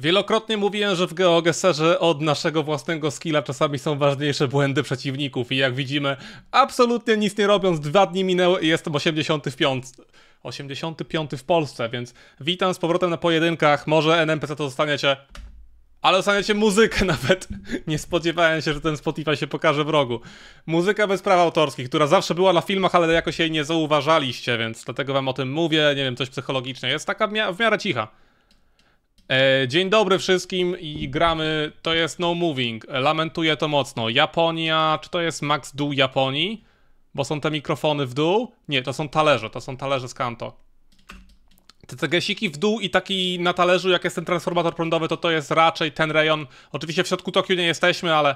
Wielokrotnie mówiłem, że w Geogesserze od naszego własnego skilla czasami są ważniejsze błędy przeciwników i jak widzimy, absolutnie nic nie robiąc, dwa dni minęły i jestem 85. 85 w Polsce, więc witam z powrotem na pojedynkach, może NMPC to dostaniecie, ale dostaniecie muzykę nawet. Nie spodziewałem się, że ten Spotify się pokaże w rogu. Muzyka bez praw autorskich, która zawsze była na filmach, ale jakoś jej nie zauważaliście, więc dlatego wam o tym mówię, nie wiem, coś psychologicznie, jest taka w miarę cicha. E, dzień dobry wszystkim i gramy, to jest No Moving, lamentuję to mocno. Japonia, czy to jest max dół Japonii? Bo są te mikrofony w dół? Nie, to są talerze, to są talerze z kanto. Te gesiki w dół i taki na talerzu, jak jest ten transformator prądowy, to to jest raczej ten rejon. Oczywiście w środku Tokio nie jesteśmy, ale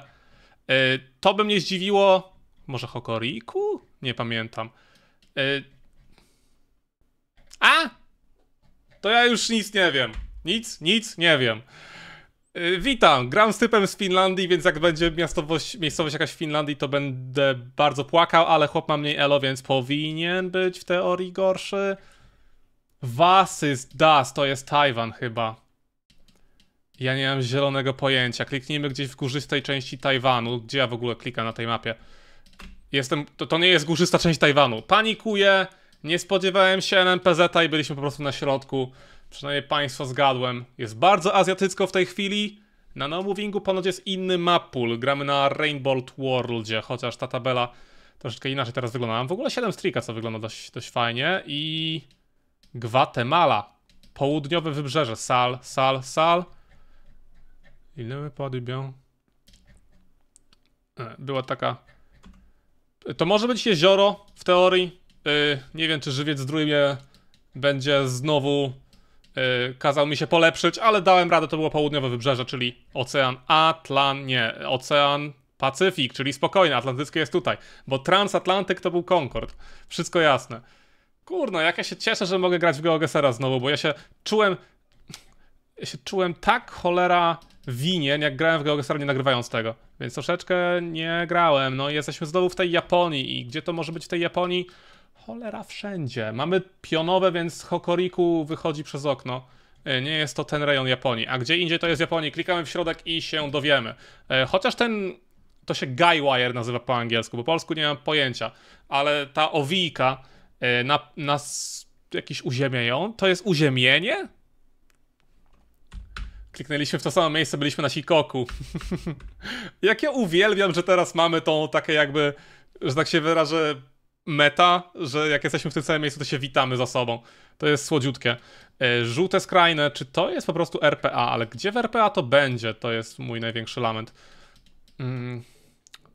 e, to by mnie zdziwiło. Może Hokoriku? Nie pamiętam. E, A! To ja już nic nie wiem. Nic? Nic? Nie wiem. Yy, witam, gram z typem z Finlandii, więc jak będzie miastowość, miejscowość jakaś w Finlandii, to będę bardzo płakał, ale chłop ma mniej elo, więc powinien być w teorii gorszy. Wasys Das, to jest Tajwan chyba. Ja nie mam zielonego pojęcia. Kliknijmy gdzieś w górzystej części Tajwanu. Gdzie ja w ogóle klikam na tej mapie? Jestem, to, to nie jest górzysta część Tajwanu. Panikuję, nie spodziewałem się NPZ-a i byliśmy po prostu na środku przynajmniej państwo zgadłem. Jest bardzo azjatycko w tej chwili. Na No Movingu ponoć jest inny map pool. Gramy na Rainbow Worldzie, chociaż ta tabela troszeczkę inaczej teraz wygląda. Mam w ogóle 7 strika, co wygląda dość, dość fajnie. I Gwatemala. Południowe wybrzeże. Sal, sal, sal. Ile my podybią? E, była taka... To może być jezioro w teorii. Yy, nie wiem, czy żywiec zdrój mnie będzie znowu Y, kazał mi się polepszyć, ale dałem radę, to było południowe wybrzeże, czyli Ocean Atlan, nie, Ocean Pacyfik, czyli spokojny, Atlantycki jest tutaj, bo transatlantyk to był Concord, wszystko jasne. Kurno, jak ja się cieszę, że mogę grać w Geogesera znowu, bo ja się czułem, ja się czułem tak cholera winien, jak grałem w Geogesera nie nagrywając tego, więc troszeczkę nie grałem, no i jesteśmy znowu w tej Japonii i gdzie to może być w tej Japonii? Cholera wszędzie. Mamy pionowe, więc Hokoriku wychodzi przez okno. E, nie jest to ten rejon Japonii. A gdzie indziej to jest Japonii. Klikamy w środek i się dowiemy. E, chociaż ten... To się Guy Wire nazywa po angielsku, bo po polsku nie mam pojęcia. Ale ta owijka e, na, na jakieś uziemieją, to jest uziemienie? Kliknęliśmy w to samo miejsce, byliśmy na Sikoku. Jak ja uwielbiam, że teraz mamy tą takie jakby, że tak się wyrażę, meta, że jak jesteśmy w tym samym miejscu, to się witamy za sobą. To jest słodziutkie. E, żółte skrajne, czy to jest po prostu RPA, ale gdzie w RPA to będzie, to jest mój największy lament. Mm.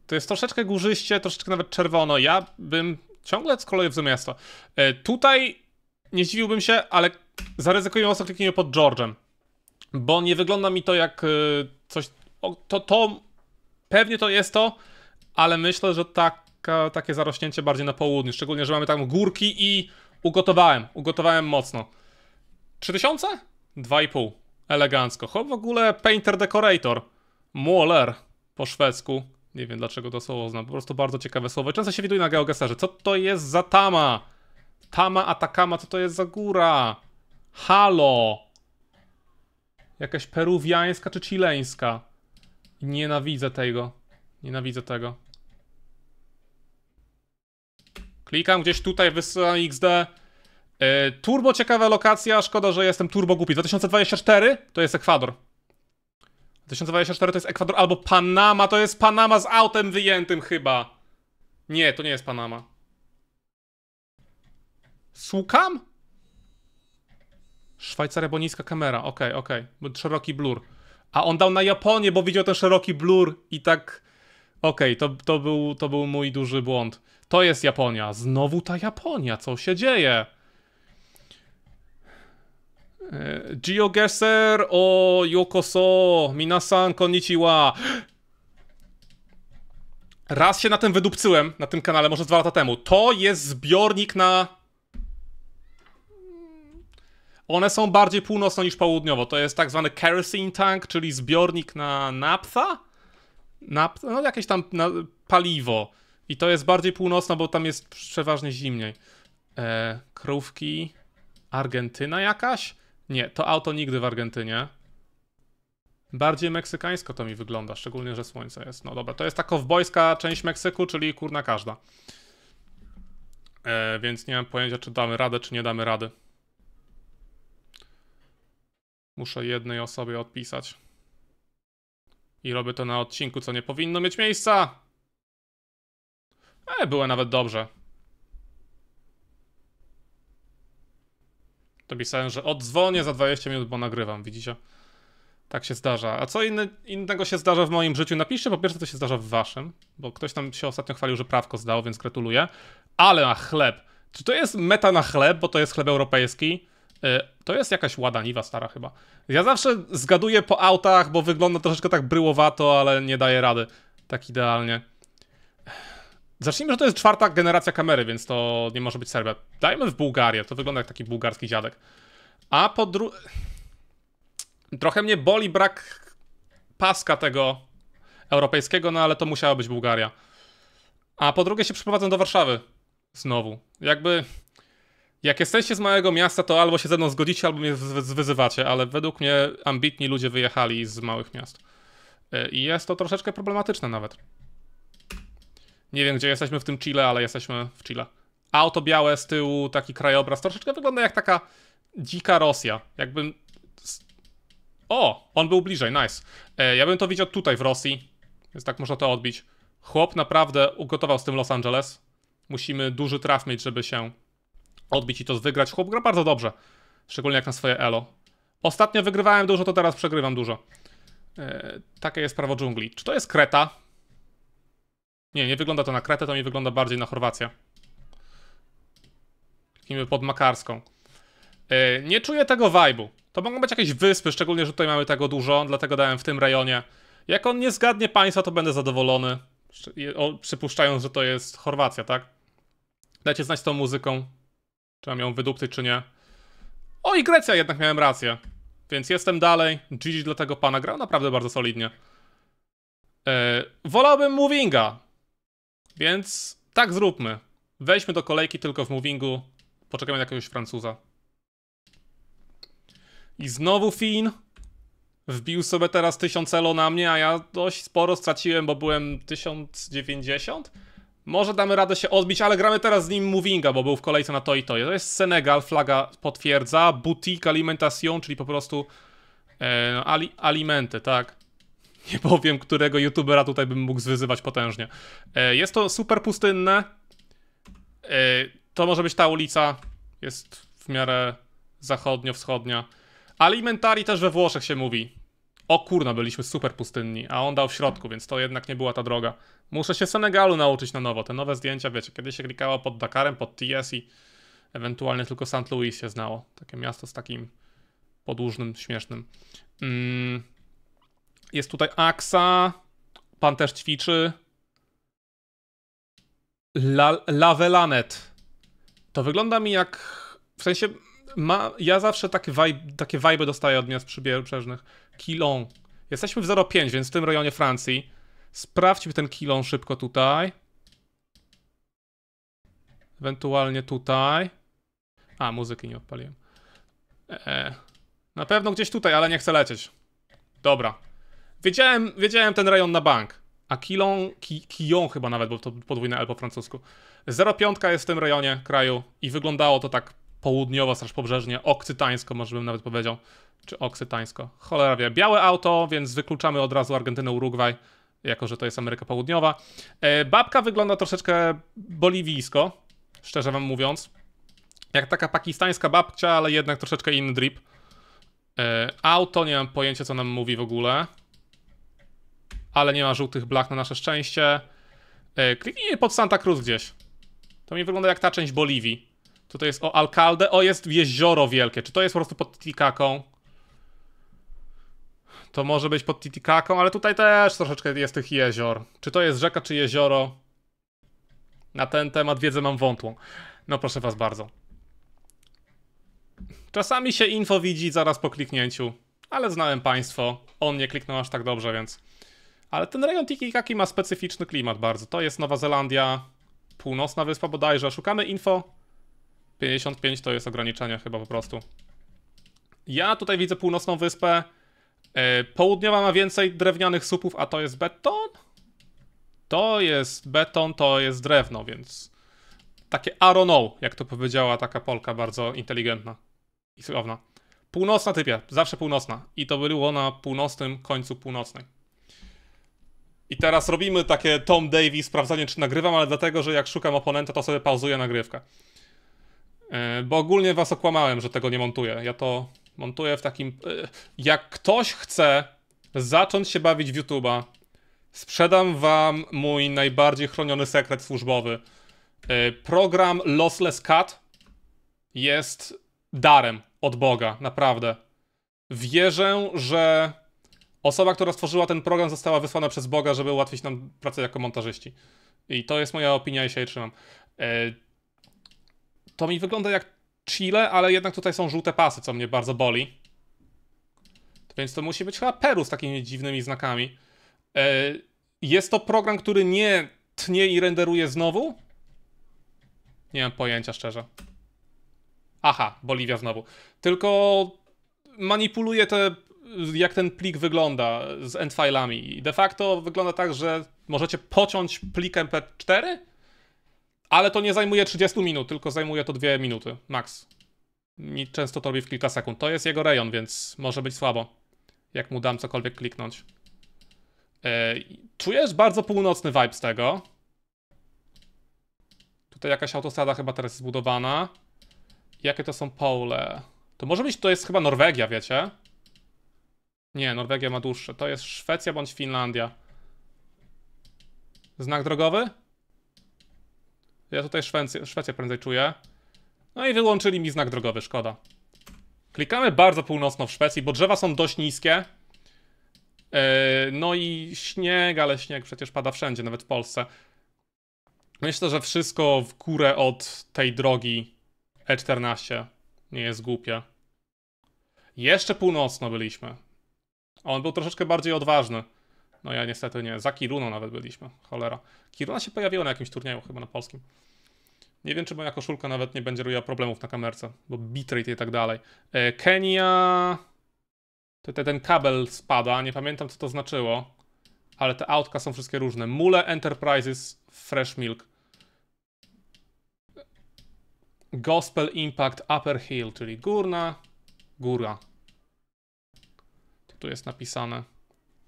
To jest troszeczkę górzyście, troszeczkę nawet czerwono. Ja bym ciągle z kolei w miasto. E, tutaj nie zdziwiłbym się, ale zaryzykuję ostro kliknięcie pod George'em, bo nie wygląda mi to jak e, coś... to, to... Pewnie to jest to, ale myślę, że tak takie zarośnięcie bardziej na południu, szczególnie, że mamy tam górki i ugotowałem, ugotowałem mocno. 3000? 2,5. Elegancko. Chod w ogóle Painter Decorator. Moller po szwedzku. Nie wiem dlaczego to słowo znam, po prostu bardzo ciekawe słowo. Często się widuje na geogesterze. Co to jest za tama? Tama, Atakama, co to jest za góra? Halo! Jakaś peruwiańska czy chileńska? Nienawidzę tego. Nienawidzę tego. Klikam gdzieś tutaj, wysyłam XD. Yy, e, turbo ciekawa lokacja, szkoda, że jestem turbo głupi. 2024 to jest Ekwador. 2024 to jest Ekwador albo Panama, to jest Panama z autem wyjętym chyba. Nie, to nie jest Panama. Słucham? Szwajcaria, bo niska kamera, okej, okay, okej. Okay. Szeroki blur. A on dał na Japonię, bo widział ten szeroki blur i tak... Okej, okay, to, to, był, to był mój duży błąd. To jest Japonia. Znowu ta Japonia. Co się dzieje? E, Geogesser o yokoso minasan konnichiwa. Raz się na tym wydupcyłem, na tym kanale, może dwa lata temu. To jest zbiornik na... One są bardziej północno niż południowo. To jest tak zwany kerosene tank, czyli zbiornik na napta, Nap... No jakieś tam na... paliwo. I to jest bardziej północno, bo tam jest przeważnie zimniej. E, krówki. Argentyna jakaś? Nie, to auto nigdy w Argentynie. Bardziej meksykańsko to mi wygląda, szczególnie, że słońce jest. No dobra, to jest ta kowbojska część Meksyku, czyli kurna każda. E, więc nie mam pojęcia, czy damy radę, czy nie damy rady. Muszę jednej osobie odpisać. I robię to na odcinku, co nie powinno mieć miejsca. Ale było nawet dobrze. To pisałem, że odzwonię za 20 minut, bo nagrywam, widzicie? Tak się zdarza. A co inny, innego się zdarza w moim życiu? Napiszcie po pierwsze, co się zdarza w waszym, bo ktoś tam się ostatnio chwalił, że prawko zdał, więc gratuluję. Ale na chleb. Czy to jest meta na chleb, bo to jest chleb europejski? E, to jest jakaś ładaniwa stara chyba. Ja zawsze zgaduję po autach, bo wygląda troszeczkę tak bryłowato, ale nie daje rady tak idealnie. Zacznijmy, że to jest czwarta generacja kamery, więc to nie może być Serbia. Dajmy w Bułgarię, to wygląda jak taki bułgarski dziadek. A po drugie... Trochę mnie boli brak paska tego europejskiego, no ale to musiała być Bułgaria. A po drugie się przeprowadzę do Warszawy. Znowu. Jakby... Jak jesteście z małego miasta, to albo się ze mną zgodzicie, albo mnie wyzywacie, ale według mnie ambitni ludzie wyjechali z małych miast. Y, I jest to troszeczkę problematyczne nawet. Nie wiem, gdzie jesteśmy w tym Chile, ale jesteśmy w Chile. Auto białe z tyłu, taki krajobraz. Troszeczkę wygląda jak taka dzika Rosja. Jakbym... O! On był bliżej, nice. E, ja bym to widział tutaj w Rosji, więc tak można to odbić. Chłop naprawdę ugotował z tym Los Angeles. Musimy duży traf mieć, żeby się odbić i to wygrać. Chłop gra bardzo dobrze, szczególnie jak na swoje elo. Ostatnio wygrywałem dużo, to teraz przegrywam dużo. E, takie jest prawo dżungli. Czy to jest Kreta? Nie, nie wygląda to na Kretę, to mi wygląda bardziej na Chorwację. Kliknijmy pod Makarską. Yy, e, nie czuję tego vibe'u. To mogą być jakieś wyspy, szczególnie, że tutaj mamy tego dużo, dlatego dałem w tym rejonie. Jak on nie zgadnie państwa, to będę zadowolony. Przypuszczając, że to jest Chorwacja, tak? Dajcie znać tą muzyką. Czy mam ją wydupty, czy nie. O, i Grecja jednak miałem rację. Więc jestem dalej. GG dla tego pana grał naprawdę bardzo solidnie. Yy, wolałbym Movinga, więc tak zróbmy. Weźmy do kolejki tylko w movingu. Poczekamy na jakiegoś Francuza. I znowu Finn Wbił sobie teraz 1000 elo na mnie, a ja dość sporo straciłem, bo byłem 1090. Może damy radę się odbić, ale gramy teraz z nim movinga, bo był w kolejce na to i to. To jest Senegal, flaga potwierdza. Boutique Alimentation, czyli po prostu e, no, ali, alimenty, tak. Nie powiem, którego youtubera tutaj bym mógł zwyzywać potężnie. E, jest to super pustynne. E, to może być ta ulica. Jest w miarę zachodnio-wschodnia. Alimentari też we Włoszech się mówi. O kurna, byliśmy super pustynni, a on dał w środku, więc to jednak nie była ta droga. Muszę się Senegalu nauczyć na nowo. Te nowe zdjęcia, wiecie, kiedy się klikało pod Dakarem, pod TS i ewentualnie tylko St. Louis się znało. Takie miasto z takim podłużnym, śmiesznym. Mmm... Jest tutaj Aksa. Pan też ćwiczy. La Lavelanet. To wygląda mi jak. W sensie. Ma, ja zawsze takie, vibe, takie vibe dostaję od miast przybrzeżnych. Kilon. Jesteśmy w 05, więc w tym rejonie Francji. Sprawdźmy ten kilon szybko tutaj. Ewentualnie tutaj. A, muzyki nie odpaliłem. E, na pewno gdzieś tutaj, ale nie chcę lecieć. Dobra. Wiedziałem, wiedziałem ten rejon na bank. A Kilon, Kion chyba nawet, bo to podwójne L po francusku. 05 jest w tym rejonie kraju i wyglądało to tak południowo, straż pobrzeżnie, okcytańsko może bym nawet powiedział, czy okcytańsko? Cholera wie. Białe auto, więc wykluczamy od razu Argentynę, Urugwaj, jako że to jest Ameryka Południowa. E, babka wygląda troszeczkę boliwijsko, szczerze wam mówiąc. Jak taka pakistańska babcia, ale jednak troszeczkę inny drip. E, auto, nie mam pojęcia co nam mówi w ogóle ale nie ma żółtych blach na nasze szczęście. E, kliknij pod Santa Cruz gdzieś. To mi wygląda jak ta część Boliwii. Tutaj jest o Alcalde. O, jest jezioro wielkie. Czy to jest po prostu pod Titikaką? To może być pod Titikaką, ale tutaj też troszeczkę jest tych jezior. Czy to jest rzeka, czy jezioro? Na ten temat wiedzę mam wątłą. No proszę was bardzo. Czasami się info widzi zaraz po kliknięciu, ale znałem państwo. On nie kliknął aż tak dobrze, więc... Ale ten rejon Tikikaki ma specyficzny klimat bardzo. To jest Nowa Zelandia, północna wyspa bodajże. Szukamy info. 55 to jest ograniczenie chyba po prostu. Ja tutaj widzę północną wyspę. E, południowa ma więcej drewnianych słupów, a to jest beton? To jest beton, to jest drewno, więc takie I don't know, jak to powiedziała taka Polka bardzo inteligentna i słowna. Północna typie, zawsze północna. I to było na północnym końcu północnej. I teraz robimy takie Tom Davy sprawdzanie, czy nagrywam, ale dlatego, że jak szukam oponenta, to sobie pauzuję nagrywkę. E, bo ogólnie was okłamałem, że tego nie montuję. Ja to montuję w takim... E, jak ktoś chce zacząć się bawić w YouTube'a, sprzedam wam mój najbardziej chroniony sekret służbowy. E, program Lossless Cut jest darem od Boga, naprawdę. Wierzę, że Osoba, która stworzyła ten program, została wysłana przez Boga, żeby ułatwić nam pracę jako montażyści. I to jest moja opinia i się trzymam. E, to mi wygląda jak Chile, ale jednak tutaj są żółte pasy, co mnie bardzo boli. Więc to musi być chyba Peru z takimi dziwnymi znakami. E, jest to program, który nie tnie i renderuje znowu? Nie mam pojęcia, szczerze. Aha, Boliwia znowu. Tylko manipuluje te jak ten plik wygląda z endfilami. De facto wygląda tak, że możecie pociąć plik MP4, ale to nie zajmuje 30 minut, tylko zajmuje to 2 minuty max. I często to robi w kilka sekund. To jest jego rejon, więc może być słabo, jak mu dam cokolwiek kliknąć. E, czujesz bardzo północny vibe z tego. Tutaj jakaś autostrada chyba teraz jest zbudowana. Jakie to są pole? To może być, to jest chyba Norwegia, wiecie? Nie, Norwegia ma dłuższe. To jest Szwecja bądź Finlandia. Znak drogowy? Ja tutaj Szwecję, Szwecję prędzej czuję. No i wyłączyli mi znak drogowy, szkoda. Klikamy bardzo północno w Szwecji, bo drzewa są dość niskie. Yy, no i śnieg, ale śnieg przecież pada wszędzie, nawet w Polsce. Myślę, że wszystko w górę od tej drogi E14 nie jest głupie. Jeszcze północno byliśmy. On był troszeczkę bardziej odważny. No ja niestety nie. Za Kiruną nawet byliśmy. Cholera. Kiruna się pojawiła na jakimś turnieju, chyba na polskim. Nie wiem, czy moja koszulka nawet nie będzie robiła problemów na kamerce, bo bitrate i tak dalej. E, Kenia... Ten kabel spada, nie pamiętam co to znaczyło, ale te autka są wszystkie różne. Mule Enterprises Fresh Milk. Gospel Impact Upper Hill, czyli górna, góra tu jest napisane.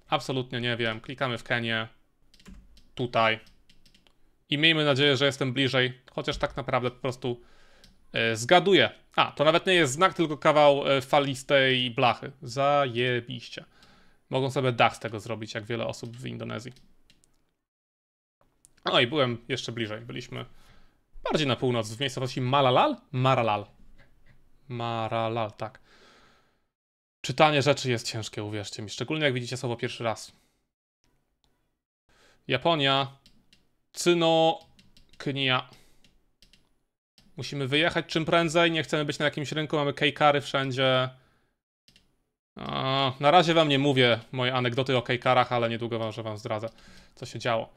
Absolutnie nie wiem. Klikamy w Kenię. Tutaj. I miejmy nadzieję, że jestem bliżej, chociaż tak naprawdę po prostu yy, zgaduję. A, to nawet nie jest znak, tylko kawał e, falistej blachy. Zajebiście. Mogą sobie dach z tego zrobić, jak wiele osób w Indonezji. No i byłem jeszcze bliżej. Byliśmy bardziej na północ, w miejscowości Malalal? Maralal. Maralal, tak. Czytanie rzeczy jest ciężkie, uwierzcie mi. Szczególnie jak widzicie słowo pierwszy raz. Japonia. Cyno. Knia. Musimy wyjechać czym prędzej. Nie chcemy być na jakimś rynku. Mamy kejkary wszędzie. Na razie wam nie mówię moje anegdoty o kejkarach, ale niedługo wam, że wam zdradzę, co się działo.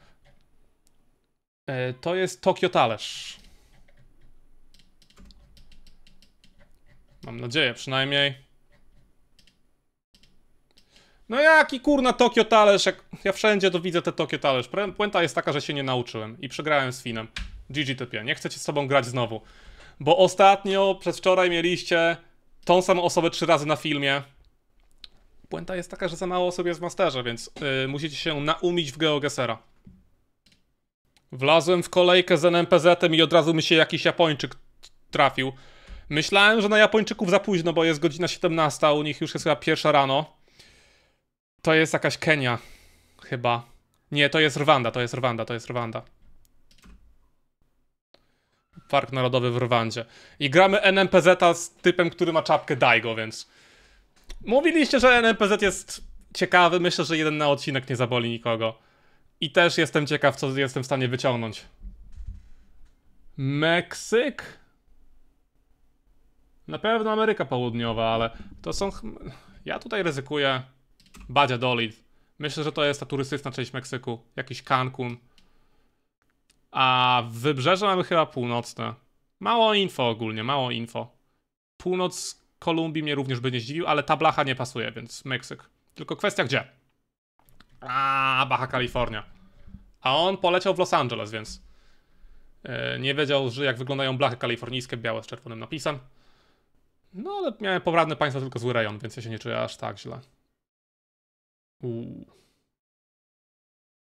E, to jest Tokio Talerz. Mam nadzieję przynajmniej. No jaki kurna Tokio Talerz, jak ja wszędzie to widzę te Tokio Talerz. Puenta jest taka, że się nie nauczyłem i przegrałem z Finem. GG typie, nie chcecie z sobą grać znowu. Bo ostatnio, wczoraj mieliście tą samą osobę trzy razy na filmie. Puenta jest taka, że za mało osób jest w masterze, więc yy, musicie się naumić w GeoGesera. Wlazłem w kolejkę z nmpz em i od razu mi się jakiś Japończyk trafił. Myślałem, że na Japończyków za późno, bo jest godzina 17, a u nich już jest chyba pierwsza rano. To jest jakaś Kenia, chyba. Nie, to jest Rwanda, to jest Rwanda, to jest Rwanda. Park Narodowy w Rwandzie. I gramy NMPZ z typem, który ma czapkę Daigo, więc... Mówiliście, że NMPZ jest ciekawy, myślę, że jeden na odcinek nie zaboli nikogo. I też jestem ciekaw, co jestem w stanie wyciągnąć. Meksyk? Na pewno Ameryka Południowa, ale to są... Ja tutaj ryzykuję... Badia Dolid. Myślę, że to jest ta turystyczna część Meksyku. Jakiś Cancun. A wybrzeże mamy chyba północne. Mało info ogólnie, mało info. Północ Kolumbii mnie również by nie zdziwił, ale ta blacha nie pasuje, więc Meksyk. Tylko kwestia gdzie? A, Baja Kalifornia. A on poleciał w Los Angeles, więc e, nie wiedział, że jak wyglądają blachy kalifornijskie, białe z czerwonym napisem. No ale miałem poprawne państwo, tylko zły rejon, więc ja się nie czuję aż tak źle.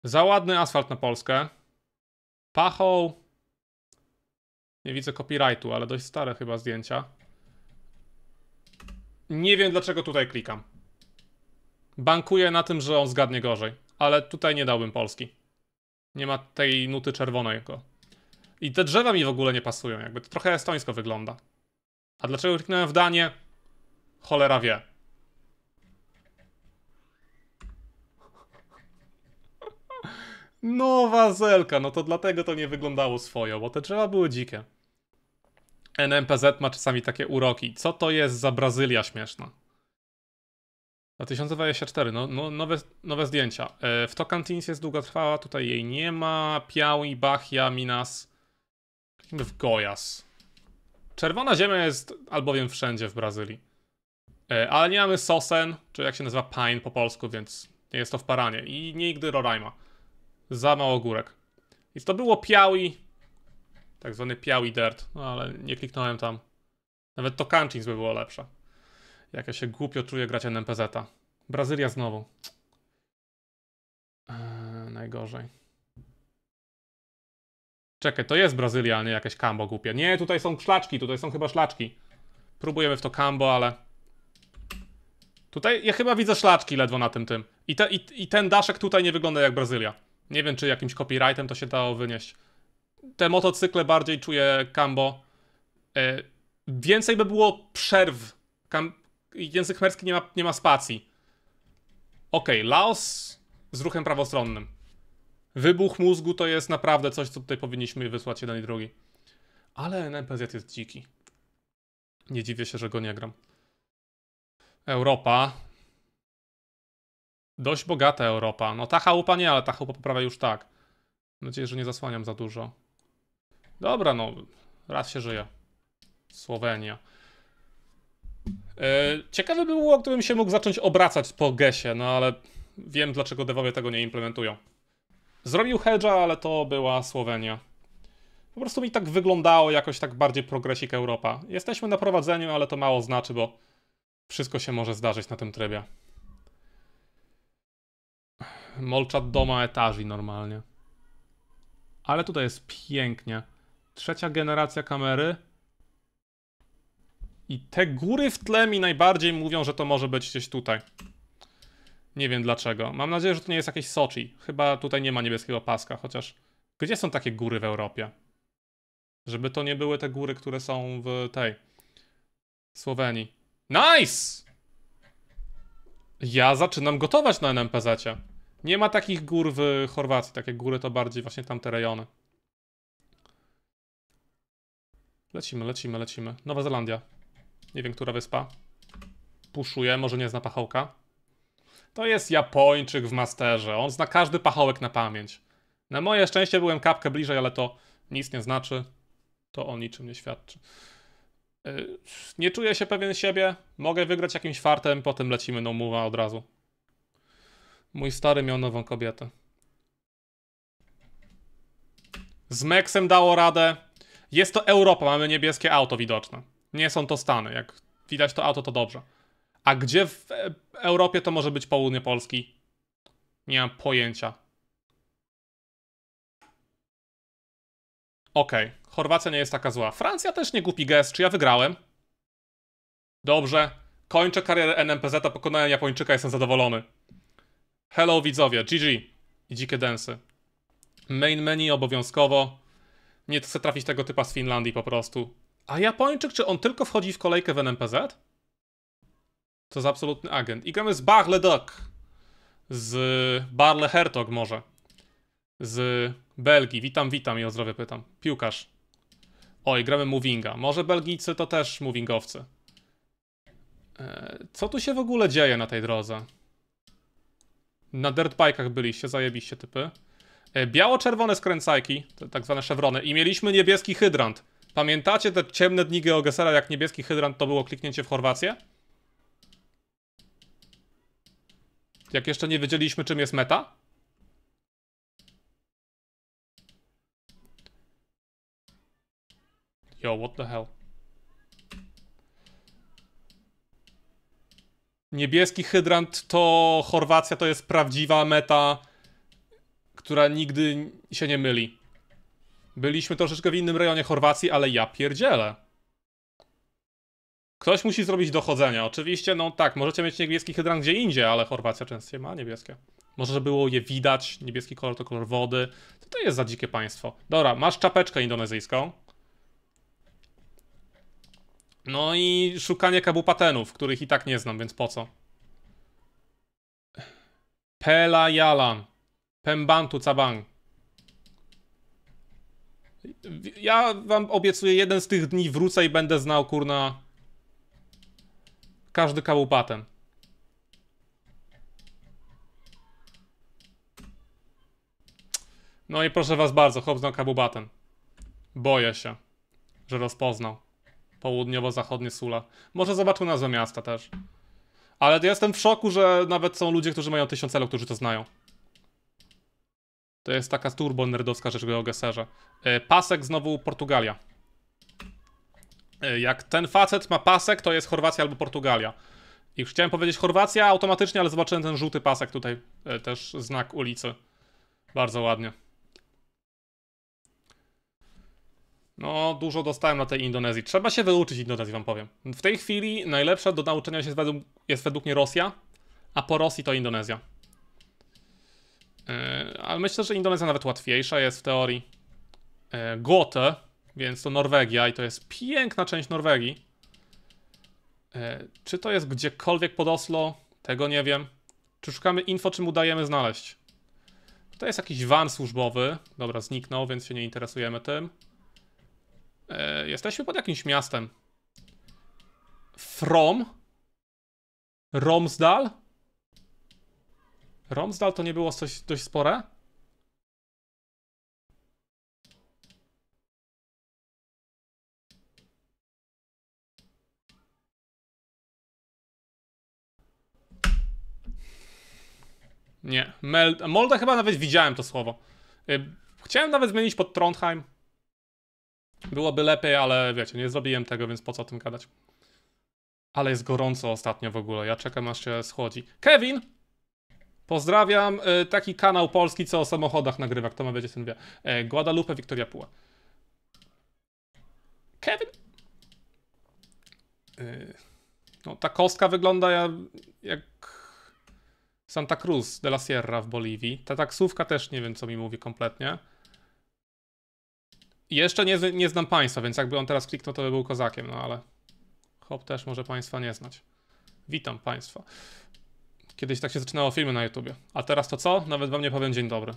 Za ładny asfalt na Polskę. Pachą. Nie widzę copyrightu, ale dość stare chyba zdjęcia. Nie wiem dlaczego tutaj klikam. Bankuję na tym, że on zgadnie gorzej, ale tutaj nie dałbym Polski. Nie ma tej nuty czerwonej. Go. I te drzewa mi w ogóle nie pasują, jakby to trochę estońsko wygląda. A dlaczego kliknąłem w Danię? Cholera wie. Nowa zelka, no to dlatego to nie wyglądało swoją, bo te drzewa były dzikie. NMPZ ma czasami takie uroki. Co to jest za Brazylia śmieszna? 2024, no, no, nowe, nowe zdjęcia. E, w Tocantins jest długotrwała, tutaj jej nie ma. i Bahia, Minas. W Goias. Czerwona ziemia jest albowiem wszędzie w Brazylii. E, ale nie mamy sosen, czy jak się nazywa pine po polsku, więc nie jest to w Paranie. I nigdy Roraima. Za mało górek. I to było Piaui. Tak zwany Piaui Dirt. No ale nie kliknąłem tam. Nawet to Kanchins by było lepsze. Jak ja się głupio czuję grać NMPZ-a. Brazylia znowu. Eee, najgorzej. Czekaj, to jest Brazylia, a nie jakieś kambo głupie. Nie, tutaj są szlaczki, tutaj są chyba szlaczki. Próbujemy w to kambo, ale... Tutaj ja chyba widzę szlaczki ledwo na tym tym. I, te, i, i ten daszek tutaj nie wygląda jak Brazylia. Nie wiem, czy jakimś copyrightem to się dało wynieść. Te motocykle bardziej czuję kambo. E, więcej by było przerw. Kam język merski nie ma, nie ma spacji. Okej, okay, Laos z ruchem prawostronnym. Wybuch mózgu to jest naprawdę coś, co tutaj powinniśmy wysłać jeden i drugi. Ale NPZ jest dziki. Nie dziwię się, że go nie gram. Europa. Dość bogata Europa. No ta chałupa nie, ale ta chałupa poprawia już tak. Mam nadzieję, że nie zasłaniam za dużo. Dobra, no. Raz się żyje. Słowenia. Yy, e, ciekawe by było, gdybym się mógł zacząć obracać po gesie, no ale wiem, dlaczego devowie tego nie implementują. Zrobił hedge'a, ale to była Słowenia. Po prostu mi tak wyglądało jakoś tak bardziej progresik Europa. Jesteśmy na prowadzeniu, ale to mało znaczy, bo wszystko się może zdarzyć na tym trybie. Molczat doma etaży normalnie. Ale tutaj jest pięknie. Trzecia generacja kamery. I te góry w tle mi najbardziej mówią, że to może być gdzieś tutaj. Nie wiem dlaczego. Mam nadzieję, że to nie jest jakieś Sochi. Chyba tutaj nie ma niebieskiego paska, chociaż... Gdzie są takie góry w Europie? Żeby to nie były te góry, które są w tej... Słowenii. Nice! Ja zaczynam gotować na NMPZ-cie. Nie ma takich gór w Chorwacji. Takie góry to bardziej właśnie tamte rejony. Lecimy, lecimy, lecimy. Nowa Zelandia. Nie wiem, która wyspa. Puszuje, może nie zna pachołka. To jest Japończyk w masterze. On zna każdy pachołek na pamięć. Na moje szczęście byłem kapkę bliżej, ale to nic nie znaczy. To o niczym nie świadczy. Y, nie czuję się pewien siebie. Mogę wygrać jakimś fartem, potem lecimy no mówię od razu. Mój stary miał nową kobietę. Z Mexem dało radę. Jest to Europa, mamy niebieskie auto widoczne. Nie są to Stany. Jak widać to auto, to dobrze. A gdzie w e, Europie to może być południe Polski? Nie mam pojęcia. Okej, okay. Chorwacja nie jest taka zła. Francja też nie głupi gest. Czy ja wygrałem? Dobrze. Kończę karierę NMPZ, a pokonałem Japończyka, jestem zadowolony. Hello widzowie, GG i dzikie densy. Main menu obowiązkowo. Nie chcę trafić tego typa z Finlandii po prostu. A Japończyk, czy on tylko wchodzi w kolejkę w NMPZ? To jest absolutny agent. I gramy z Barle Duck. Z Barle Hertog może. Z Belgii. Witam, witam i o zdrowie pytam. Piłkarz. Oj, gramy Movinga. Może Belgijcy to też Movingowcy. E, co tu się w ogóle dzieje na tej drodze? Na dirtbike'ach byliście, zajebiście typy. E, biało-czerwone skręcajki, tak zwane szewrony i mieliśmy niebieski hydrant. Pamiętacie te ciemne dni Geogesera, jak niebieski hydrant to było kliknięcie w Chorwację? Jak jeszcze nie wiedzieliśmy, czym jest meta? Yo, what the hell? niebieski hydrant to Chorwacja to jest prawdziwa meta, która nigdy się nie myli. Byliśmy troszeczkę w innym rejonie Chorwacji, ale ja pierdzielę. Ktoś musi zrobić dochodzenia. Oczywiście, no tak, możecie mieć niebieski hydrant gdzie indziej, ale Chorwacja częściej ma niebieskie. Może było je widać, niebieski kolor to kolor wody. Co to jest za dzikie państwo? Dobra, masz czapeczkę indonezyjską. No i szukanie kabupatenów, których i tak nie znam, więc po co? Pela Jalan. Pembantu Cabang. Ja wam obiecuję, jeden z tych dni wrócę i będę znał, kurna, każdy kabupaten. No i proszę was bardzo, Hobbs na kabupaten. Boję się, że rozpoznał południowo-zachodnie Sula. Może zobaczył nazwę miasta też. Ale jestem w szoku, że nawet są ludzie, którzy mają tysiąc elo, którzy to znają. To jest taka turbo nerdowska rzecz geogeserze. E, pasek znowu Portugalia. E, jak ten facet ma pasek, to jest Chorwacja albo Portugalia. I już chciałem powiedzieć Chorwacja automatycznie, ale zobaczyłem ten żółty pasek tutaj. E, też znak ulicy. Bardzo ładnie. No, dużo dostałem na tej Indonezji. Trzeba się wyuczyć Indonezji, wam powiem. W tej chwili najlepsza do nauczenia się według, jest według mnie Rosja, a po Rosji to Indonezja. Yy, ale myślę, że Indonezja nawet łatwiejsza jest w teorii. Yy, więc to Norwegia i to jest piękna część Norwegii. Yy, czy to jest gdziekolwiek pod Oslo? Tego nie wiem. Czy szukamy info, czym udajemy znaleźć? To jest jakiś van służbowy. Dobra, zniknął, więc się nie interesujemy tym. E, jesteśmy pod jakimś miastem. From? Romsdal? Romsdal to nie było coś dość spore? Nie. Melda, Molda chyba nawet widziałem to słowo. E, chciałem nawet zmienić pod Trondheim. Byłoby lepiej, ale wiecie, nie zrobiłem tego, więc po co o tym gadać. Ale jest gorąco ostatnio w ogóle, ja czekam aż się schłodzi. Kevin! Pozdrawiam, y, taki kanał polski, co o samochodach nagrywa, kto ma wiedzieć, ten wie. E, Guadalupe, Victoria Puła. Kevin! Y, no, ta kostka wygląda jak Santa Cruz de la Sierra w Boliwii. Ta taksówka też nie wiem, co mi mówi kompletnie. Jeszcze nie, nie znam państwa, więc jakby on teraz kliknął, to by był kozakiem, no ale Hop też może państwa nie znać. Witam państwa. Kiedyś tak się zaczynało filmy na YouTubie. A teraz to co? Nawet wam nie powiem dzień dobry.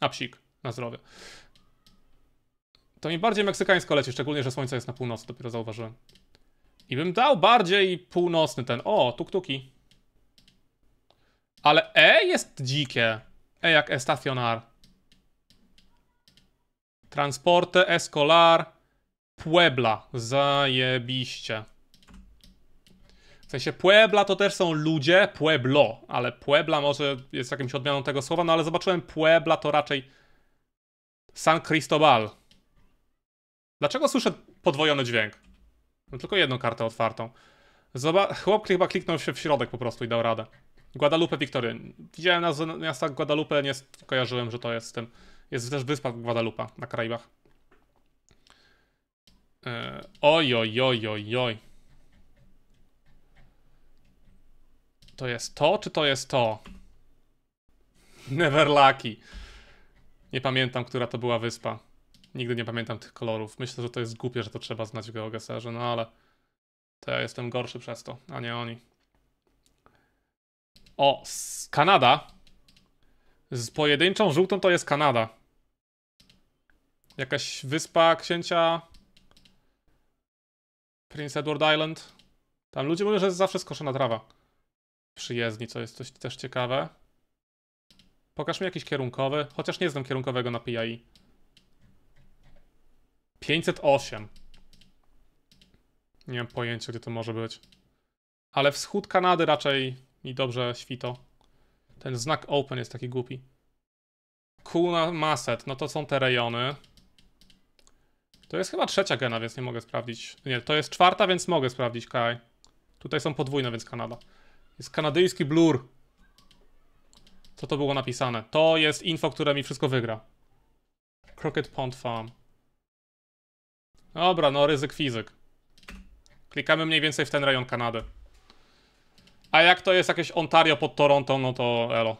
A psik, na zdrowie. To mi bardziej meksykańsko leci, szczególnie, że słońce jest na północy, dopiero zauważyłem. I bym dał bardziej północny ten. O, tuktuki. Ale E jest dzikie. E jak estacionar. Transporte Escolar Puebla. Zajebiście. W sensie Puebla to też są ludzie, Pueblo, ale Puebla może jest jakimś odmianą tego słowa, no ale zobaczyłem Puebla to raczej San Cristobal. Dlaczego słyszę podwojony dźwięk? Mam tylko jedną kartę otwartą. Zoba Chłop chyba kliknął się w środek po prostu i dał radę. Guadalupe Victoria. Widziałem nazwę miasta Guadalupe, nie kojarzyłem, że to jest z tym. Jest też wyspa Guadalupe na Karaibach. oj, oj, oj, oj, oj. To jest to, czy to jest to? Neverlucky. Nie pamiętam, która to była wyspa. Nigdy nie pamiętam tych kolorów. Myślę, że to jest głupie, że to trzeba znać w geogeserze, no ale... To ja jestem gorszy przez to, a nie oni. O, Kanada z pojedynczą żółtą to jest Kanada. Jakaś wyspa księcia... Prince Edward Island. Tam ludzie mówią, że jest zawsze skoszona trawa. Przyjezdni, co jest coś też ciekawe. Pokaż mi jakiś kierunkowy, chociaż nie znam kierunkowego na PI. 508. Nie mam pojęcia, gdzie to może być. Ale wschód Kanady raczej mi dobrze świto. Ten znak open jest taki głupi. Kuna Maset, no to są te rejony. To jest chyba trzecia gena, więc nie mogę sprawdzić. Nie, to jest czwarta, więc mogę sprawdzić, Kai, Tutaj są podwójne, więc Kanada. Jest kanadyjski blur. Co to było napisane? To jest info, które mi wszystko wygra. Crooked Pond Farm. Dobra, no ryzyk fizyk. Klikamy mniej więcej w ten rejon Kanady. A jak to jest jakieś Ontario pod Toronto, no to elo.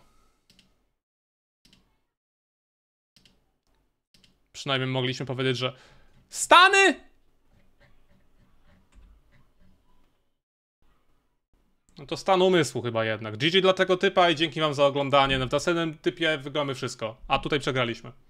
Przynajmniej mogliśmy powiedzieć, że Stany! No to stan umysłu chyba jednak. GG dla tego typa i dzięki wam za oglądanie. No w następnym typie wygramy wszystko. A tutaj przegraliśmy.